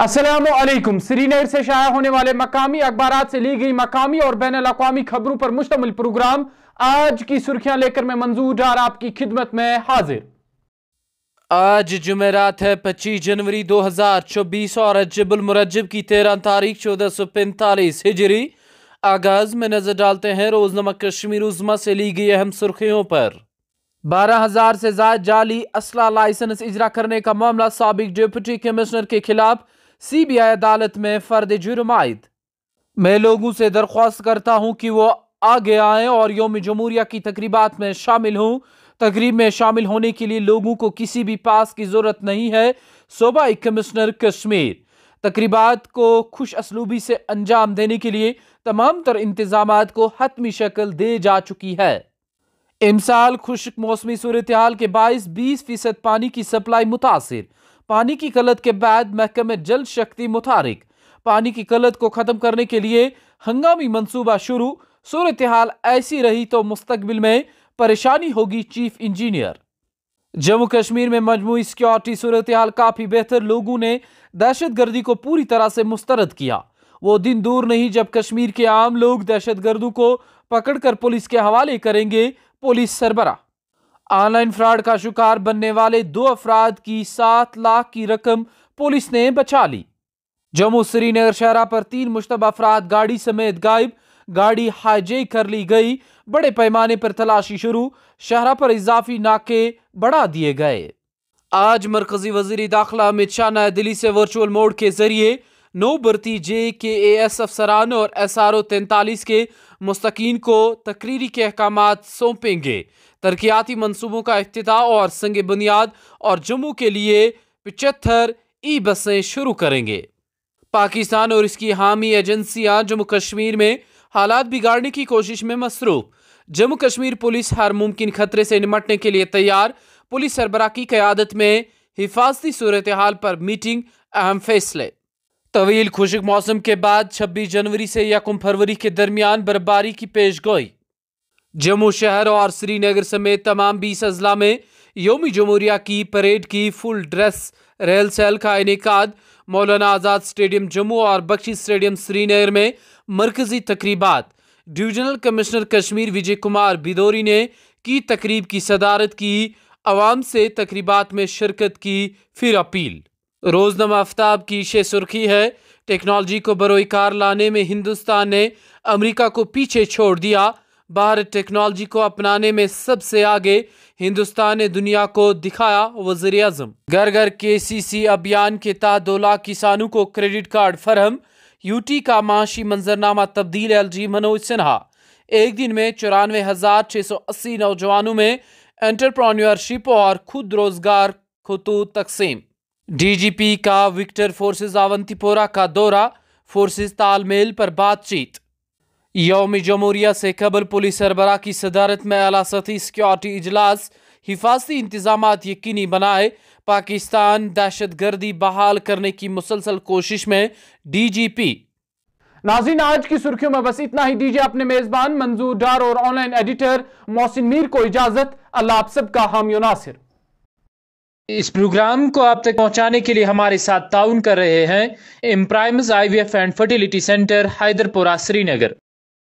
असलम श्रीनगर से शाया होने वाले मकामी अखबार से ली गई मकामी और बैन अवी खबरों पर मुश्तमिल प्रोग्राम आज की सुर्खियां लेकर मैं मंजूर डार आपकी खिदमत में हाजिर आज जुमेरात है पच्चीस जनवरी चौबीस और अजबुलमरजब की तेरह तारीख चौदह सौ पैंतालीस हिजरी आगाज में नजर डालते हैं रोजनामा कश्मीर उजमा से ली गई अहम सुर्खियों पर बारह हजार से ज्यादा जाली असला लाइसेंस इजरा करने का मामला सबक डिप्टी कमिश्नर के खिलाफ सी बी आई अदालत में फर्द आयद मैं लोगों से दरख्वास्त करता हूँ कि वो आगे आए और योम जमहूरिया की तकरीबा में शामिल हूँ तकरीब में शामिल होने के लिए लोगों को किसी भी पास की ज़रूरत नहीं है सूबाई कमिश्नर कश्मीर तकरीबा को खुश असलूबी से अंजाम देने के लिए तमाम तर इंतजाम को हतमी शक्ल दे जा चुकी है इमसाल खुश मौसमी सूरत हाल के बाईस बीस फीसद पानी की सप्लाई मुतासर पानी की कलत के बाद महकमे जल शक्ति मुतारिक पानी की कलत को ख़त्म करने के लिए हंगामी मंसूबा शुरू सूरत हाल ऐसी रही तो मुस्तबिल में परेशानी होगी चीफ इंजीनियर जम्मू कश्मीर में मजमू सिक्योरिटी सूरत हाल काफ़ी बेहतर लोगों ने दहशत गर्दी को पूरी तरह से मुस्तरद किया वो दिन दूर नहीं जब कश्मीर के आम लोग दहशत गर्दों को पकड़कर पुलिस के हवाले करेंगे पुलिस सरबरा ऑनलाइन फ्रॉड का शिकार बनने वाले दो अफराद की सात लाख की रकम पुलिस ने बचा ली जम्मू श्रीनगर शहरा पर तीन मुश्तबा अफराद गाड़ी समेत गायब गाड़ी हाईजेक कर ली गई बड़े पैमाने पर तलाशी शुरू शहरा पर इजाफी नाके बढ़ा दिए गए आज मरकजी वजीर दाखिला अमित शाह नया दिल्ली से वर्चुअल मोड के जरिए नौ भर्ती जे के ए एस अफसरान और एस आर ओ तैंतालीस के मुस्तकीन को तकरीरी के अहकाम सौंपेंगे तरक्याती मनसूबों का अफ्ताह और संग बुनियाद और जम्मू के लिए पिचहत्तर ई बसें शुरू करेंगे पाकिस्तान और इसकी हामी एजेंसियां जम्मू कश्मीर में हालात बिगाड़ने की कोशिश में मसरूफ़ जम्मू कश्मीर पुलिस हर मुमकिन खतरे से निमटने के लिए तैयार पुलिस सरबराह की क्यादत में हिफाजती सूरत हाल पर मीटिंग अहम फैसले तवील खुशक मौसम के बाद 26 जनवरी से यकम फरवरी के दरमियान बर्फबारी की पेश गोई जम्मू शहर और श्रीनगर समेत तमाम बीस अजला में योम जमहूरिया की परेड की फुल ड्रेस रेल सेल का इनका मौलाना आज़ाद स्टेडियम जम्मू और बख्शी स्टेडियम श्रीनगर में मरकजी तकरीबा डिवीजनल कमिश्नर कश्मीर विजय कुमार बिदोरी ने की तकरीब की सदारत की आवाम से तकरीबा में शिरकत की फिर अपील रोजनम आफ्ताब की शे सुर्खी है टेक्नोलॉजी को बरोई कार लाने में हिंदुस्तान ने अमेरिका को पीछे छोड़ दिया भारत टेक्नोलॉजी को अपनाने में सबसे आगे हिंदुस्तान ने दुनिया को दिखाया वजीर अजम घर घर के सी सी अभियान के तहत दो लाख किसानों को क्रेडिट कार्ड फरहम यूटी का माशी मंजरनामा तब्दील एल जी मनोज सिन्हा एक दिन में चौरानवे हज़ार छः सौ अस्सी नौजवानों में एंटरप्रोन्यरशिप और खुद रोजगार खतूत तकसीम डीजीपी का विक्टर फोर्सेस अवंतीपोरा का दौरा फोर्सेस तालमेल पर बातचीत यौम जमहूरिया से कबल पुलिस सरबरा की सदारत में अला सती सिक्योरिटी इजलास हिफाजती इंतजाम यकीनी बनाए पाकिस्तान दहशत गर्दी बहाल करने की मुसलसल कोशिश में डी जी पी नाजीन आज की सुर्खियों में बस इतना ही दीजिए अपने मेजबान मंजूर डार और ऑनलाइन एडिटर मोहसिन मीर को इजाजत अल्लाह आप सबका हामियो नासिर इस प्रोग्राम को आप तक पहुंचाने के लिए हमारे साथ ताउन कर रहे हैं एम्प्राइम्स IVF and fertility centre Hyderpora Srinagar